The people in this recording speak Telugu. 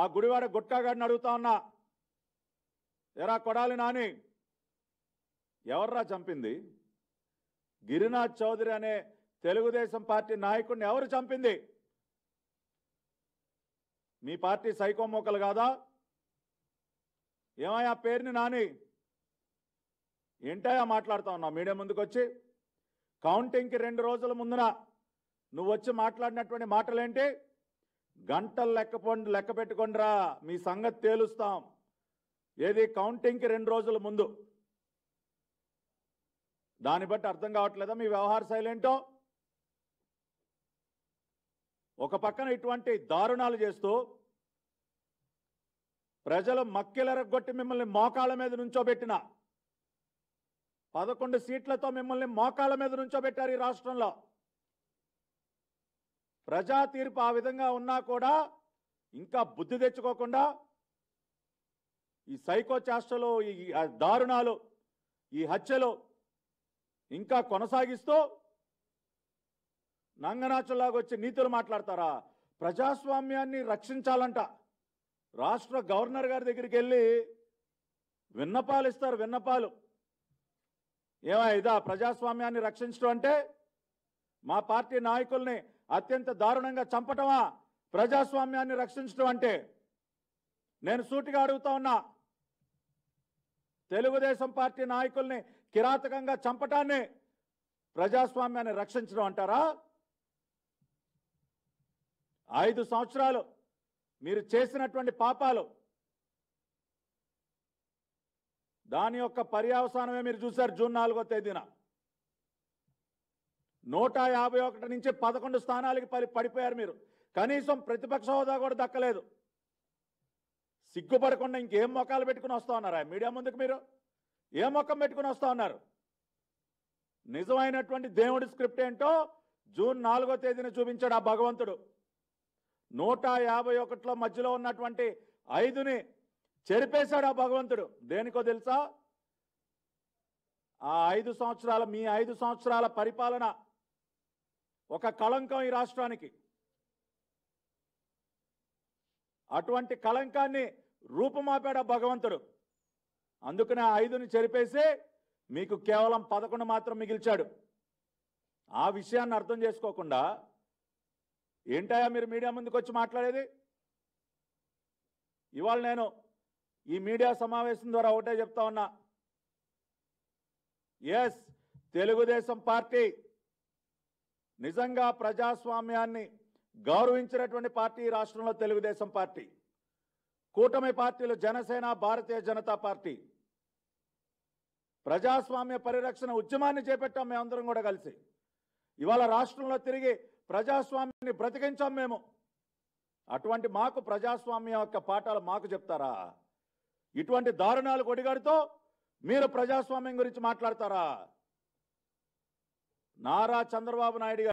ఆ గుడివాడ గారిని అడుగుతా ఉన్నా ఎరా కొడాలి నాని ఎవర్రా చంపింది గిరినాథ్ చౌదరి అనే తెలుగుదేశం పార్టీ నాయకుడిని ఎవరు చంపింది మీ పార్టీ మోకలు కాదా ఏమయ్యా పేరుని నాని ఏంటయా మాట్లాడుతా ఉన్నావు మీడియా ముందుకు వచ్చి కౌంటింగ్కి రెండు రోజుల ముందున నువ్వు వచ్చి మాట్లాడినటువంటి మాటలేంటి గంటలు పండు లెక్క పెట్టుకోండిరా మీ సంగతి తేలుస్తాం ఏది కౌంటింగ్కి రెండు రోజుల ముందు దాన్ని బట్టి అర్థం కావట్లేదా మీ వ్యవహార శైలి ఏంటో ఒక పక్కన ఇటువంటి దారుణాలు చేస్తూ ప్రజలు మక్కిలరగొట్టి మిమ్మల్ని మోకాళ్ళ మీద నుంచోబెట్టిన పదకొండు సీట్లతో మిమ్మల్ని మోకాళ్ళ మీద నుంచోబెట్టారు ఈ రాష్ట్రంలో ప్రజా తీర్పు ఆ విధంగా ఉన్నా కూడా ఇంకా బుద్ధి తెచ్చుకోకుండా ఈ సైకో ఈ దారుణాలు ఈ హత్యలు ఇంకా కొనసాగిస్తూ నంగనాచల్లాగా వచ్చి నీతులు మాట్లాడతారా ప్రజాస్వామ్యాన్ని రక్షించాలంట రాష్ట్ర గవర్నర్ గారి దగ్గరికి వెళ్ళి విన్నపాలు ఇస్తారు విన్నపాలు ఏమైదా ప్రజాస్వామ్యాన్ని రక్షించడం అంటే మా పార్టీ నాయకుల్ని అత్యంత దారుణంగా చంపటమా ప్రజాస్వామ్యాన్ని రక్షించడం అంటే నేను సూటిగా అడుగుతా ఉన్నా తెలుగుదేశం పార్టీ నాయకుల్ని కిరాతకంగా చంపటాన్ని ప్రజాస్వామ్యాన్ని రక్షించడం అంటారా ఐదు సంవత్సరాలు మీరు చేసినటువంటి పాపాలు దాని యొక్క పర్యవసానమే మీరు చూశారు జూన్ నాలుగో తేదీన నూట యాభై ఒకటి నుంచి పదకొండు స్థానాలకి పడి పడిపోయారు మీరు కనీసం ప్రతిపక్ష హోదా కూడా దక్కలేదు సిగ్గుపడకుండా ఇంకేం మొక్కలు పెట్టుకుని వస్తూ ఉన్నారు మీడియా ముందుకు మీరు ఏ మొక్కం పెట్టుకుని వస్తూ ఉన్నారు నిజమైనటువంటి దేవుడి స్క్రిప్ట్ ఏంటో జూన్ నాలుగో తేదీన చూపించాడు ఆ భగవంతుడు నూట యాభై ఒకటిలో మధ్యలో ఉన్నటువంటి ఐదుని చెరిపేశాడు ఆ భగవంతుడు దేనికో తెలుసా ఆ ఐదు సంవత్సరాల మీ ఐదు సంవత్సరాల పరిపాలన ఒక కళంకం ఈ రాష్ట్రానికి అటువంటి కళంకాన్ని రూపుమాపాడు భగవంతుడు అందుకనే ఐదుని చెరిపేసి మీకు కేవలం పదకొండు మాత్రం మిగిల్చాడు ఆ విషయాన్ని అర్థం చేసుకోకుండా ఏంటయా మీరు మీడియా ముందుకు వచ్చి మాట్లాడేది ఇవాళ నేను ఈ మీడియా సమావేశం ద్వారా ఒకటే చెప్తా ఉన్నా ఎస్ తెలుగుదేశం పార్టీ నిజంగా ప్రజాస్వామ్యాన్ని గౌరవించినటువంటి పార్టీ రాష్ట్రంలో తెలుగుదేశం పార్టీ కూటమి పార్టీలు జనసేన భారతీయ జనతా పార్టీ ప్రజాస్వామ్య పరిరక్షణ ఉద్యమాన్ని చేపట్టాం మేమందరం కూడా కలిసి ఇవాళ రాష్ట్రంలో తిరిగి ప్రజాస్వామ్యాన్ని బ్రతికించాం మేము అటువంటి మాకు ప్రజాస్వామ్యం యొక్క పాఠాలు మాకు చెప్తారా ఇటువంటి దారుణాలు కొడిగాడితో మీరు ప్రజాస్వామ్యం గురించి మాట్లాడతారా నారా చంద్రబాబు నాయుడు